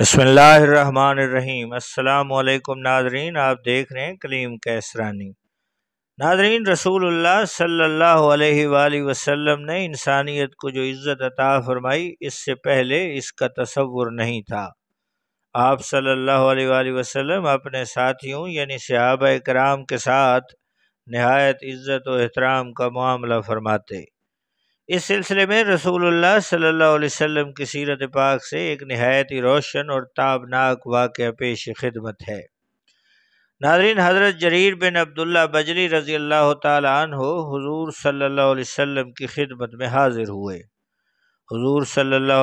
बसमीम् अल्लाम नाजरीन आप देख रहे हैं कलीम कैसरानी नाजरीन रसूलुल्लाह सल्लल्लाहु अलैहि वसल्लम ने इंसानियत को जो इज़्ज़त अता फरमाई इससे पहले इसका तस्वुर नहीं था आप सल्लल्लाहु अलैहि वसल्लम अपने साथियों यानी सहाब कराम के साथ नहायत इज़्ज़त व का मामला फरमाते इस सिलसिले में रसूलुल्लाह सल्लल्लाहु अलैहि वसल्लम की सीरत पाक से एक नहायत ही रोशन और ताबनाक वाक़ पेश खिदमत है नाजरीन हज़रत जरीर बिन अब्दुल्ला बजरी रज़ी अल्लाह तहो हजूर सल्ला वसम की खिदमत में हाजिर हुए हजूर सल्ला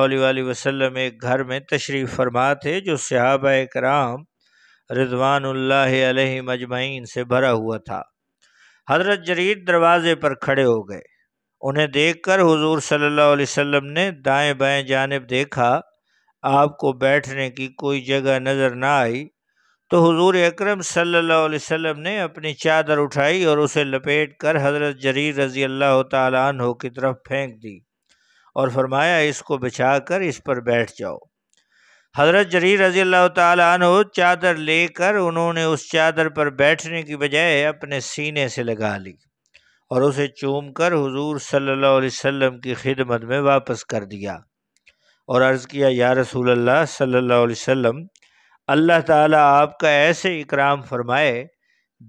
वसम एक घर में तशरीफ़ फरमा थे जो सहाब कराम रिजवान मजमाइन से भरा हुआ था हज़रत जरीर दरवाज़े पर खड़े हो गए उन्हें देखकर हुजूर सल्लल्लाहु अलैहि वसल्लम ने दाएं बाएं जानब देखा आपको बैठने की कोई जगह नज़र ना आई तो हुजूर अकरम सल्लल्लाहु अलैहि वसल्लम ने अपनी चादर उठाई और उसे लपेट कर हज़रत जरीर रज़ी अल्लाह तहों की तरफ फेंक दी और फरमाया इसको बिछा कर इस पर बैठ जाओ हज़रत जरीर रज़ी अल्लाह तहों चादर लेकर उन्होंने उस चादर पर बैठने की बजाय अपने सीने से लगा ली और उसे चूम कर हजूर सल्ला की खिदमत में वापस कर दिया और अर्ज़ किया या रसूल अल्लाह सल्लल्लाहु अल्लाह ताली आपका ऐसे इकराम फरमाए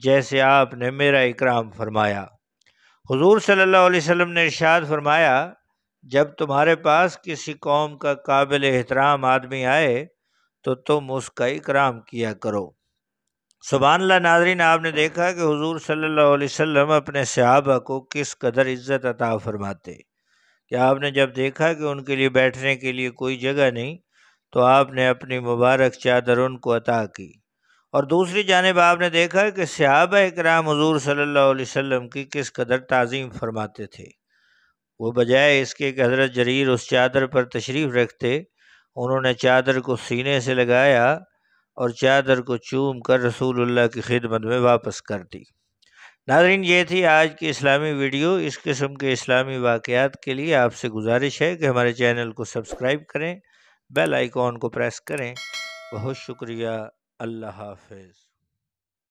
जैसे आपने मेरा इकराम फरमाया हजूर सल्ला अलैहि ने इरशाद फरमाया जब तुम्हारे पास किसी कौम का काबिल एहतराम आदमी आए तो तुम उसका इकराम किया करो सुबहानला नाजरीन आपने देखा कि हुजूर सल्लल्लाहु अलैहि वसल्लम अपने सहाबा को किस कदर इज़्ज़त अता फरमाते कि आपने जब देखा कि उनके लिए बैठने के लिए कोई जगह नहीं तो आपने अपनी मुबारक चादर उनको अता की और दूसरी जानब आपने देखा कि सहाब इक्राम हजूर सल्ला वसम की किस कदर तज़ीम फरमाते थे वो बजाय इसके कि हज़रत जरीर उस चादर पर तशरीफ़ रखते उन्होंने चादर को सीने से लगाया और चादर को चूम कर रसूलुल्लाह की खिदमत में वापस कर दी नाजरीन ये थी आज की इस्लामी वीडियो इस किस्म के इस्लामी वाक़ात के लिए आपसे गुजारिश है कि हमारे चैनल को सब्सक्राइब करें बेल आइकॉन को प्रेस करें बहुत शुक्रिया अल्लाह हाफिज़